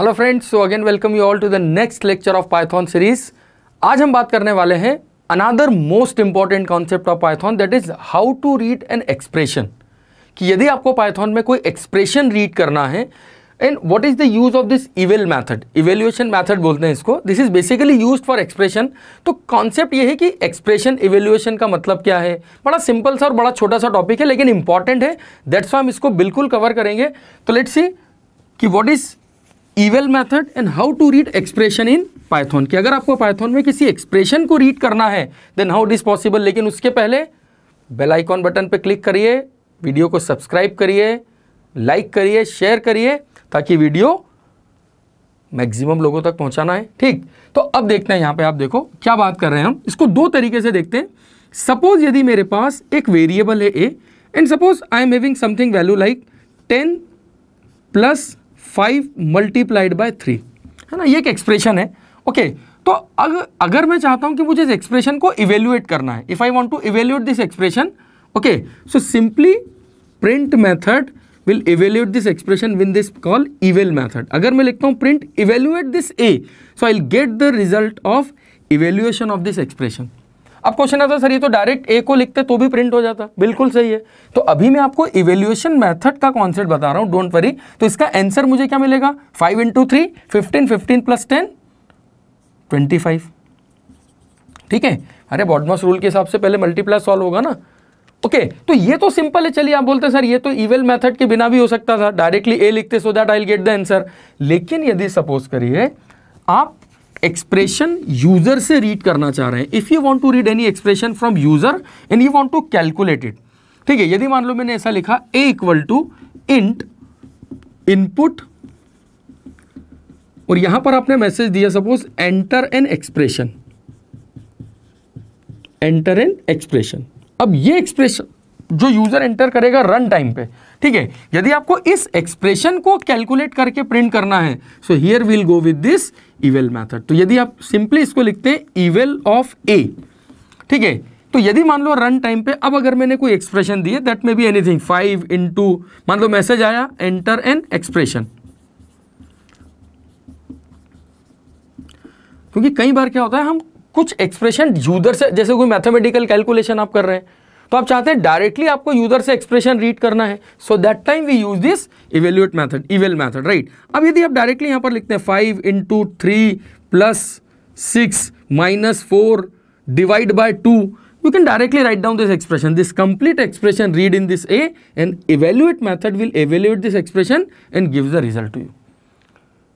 hello friends so again welcome you all to the next lecture of Python series आज हम बात करने वाले हैं another most important concept of Python that is how to read an expression कि यदि आपको पाइथन में कोई एक्सप्रेशन रीड करना है and what is the use of this eval method evaluation method बोलते हैं इसको this is basically use for expression तो कॉन्सेप्ट ये है कि एक्सप्रेशन इवेल्युएशन का मतलब क्या है बड़ा सिंपल सा और बड़ा छोटा सा टॉपिक है लेकिन इंपॉर्टेंट है दैट्स वो हम इसको बिल्कुल कवर करेंगे तो लेट्स सी कि what is eval method and how to read expression in Python की अगर आपको पाइथन में किसी एक्सप्रेशन को रीड करना है then how does is possible लेकिन उसके पहले बेल आइकॉन बटन पर क्लिक करिए वीडियो को सब्सक्राइब करिए लाइक करिए शेयर करिए ताकि वीडियो मैक्सिमम लोगों तक पहुंचाना है ठीक तो अब देखते हैं यहाँ पे आप देखो क्या बात कर रहे हैं हम इसको दो तरीके से देखते हैं सपोज यदि मेरे पास एक वेरिएबल है A and suppose I am having something value like ten plus five multiplied by three है ना ये एक एक्सप्रेशन है ओके तो अग, अगर मैं चाहता हूं कि मुझे इस एक्सप्रेशन को इवेल्युएट करना है if I want to evaluate this expression okay so simply print method will evaluate this expression when this call eval method अगर मैं लिखता हूं print evaluate this A so I get the result of evaluation of this expression अब question आता sir ये तो direct ए को लिखते तो भी प्रिंट हो जाता बिल्कुल सही है तो अभी मैं आपको इवेल्युएशन मेथड का कॉन्सेप्ट बता रहा हूं डोंट वरी तो इसका आंसर मुझे क्या मिलेगा five into three fifteen fifteen plus ten twenty five ठीक है अरे बॉडमॉस रूल के हिसाब से पहले मल्टीप्लाई सॉल्व होगा ना ओके okay, तो ये तो सिंपल है चलिए आप बोलते सर ये तो इवेल मेथड के बिना भी हो सकता था डायरेक्टली ए लिखते so that I get the answer लेकिन यदि सपोज करिए आप एक्सप्रेशन यूजर से रीड करना चाह रहे हैं if you want to read any expression from user and you want to calculate it ठीक है यदि मान लो मैंने ऐसा लिखा A equal to int input और यहां पर आपने मैसेज दिया suppose enter an expression enter an expression अब ये एक्सप्रेशन जो यूजर एंटर करेगा रन टाइम पे ठीक है यदि आपको इस एक्सप्रेशन को कैलकुलेट करके प्रिंट करना है so here will go with this eval method तो यदि आप सिंपली इसको लिखते हैं इवेल ऑफ ए ठीक है तो यदि मान लो रन टाइम पे अब अगर मैंने कोई एक्सप्रेशन दिए that may be anything five into मान लो मैसेज आया एंटर एन एक्सप्रेशन क्योंकि कई बार क्या होता है हम कुछ एक्सप्रेशन यूजर से जैसे कोई मैथमेटिकल कैलकुलेशन आप कर रहे हैं तो आप चाहते हैं डायरेक्टली आपको यूजर से एक्सप्रेशन रीड करना है so that time we use this evaluate method eval method right अब यदि आप डायरेक्टली यहां पर लिखते हैं five into three plus six minus four divide by two you can directly write down this expression this complete expression read in this A and evaluate method will evaluate this expression and give the result to you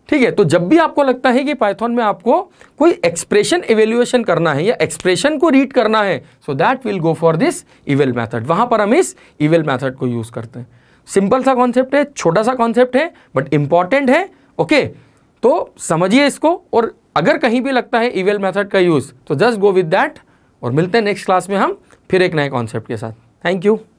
ठीक है तो जब भी आपको लगता है कि Python में आपको कोई एक्सप्रेशन इवेल्युएशन करना है या एक्सप्रेशन को रीड करना है so that will go for this eval method वहां पर हम इस इवेल मैथड को यूज करते हैं सिंपल सा कॉन्सेप्ट है छोटा सा कॉन्सेप्ट है बट इंपॉर्टेंट है ओके तो समझिए इसको और अगर कहीं भी लगता है इवेल मैथड का यूज तो जस्ट गो विथ दैट और मिलते हैं नेक्स्ट क्लास में हम फिर एक नए कॉन्सेप्ट के साथ थैंक यू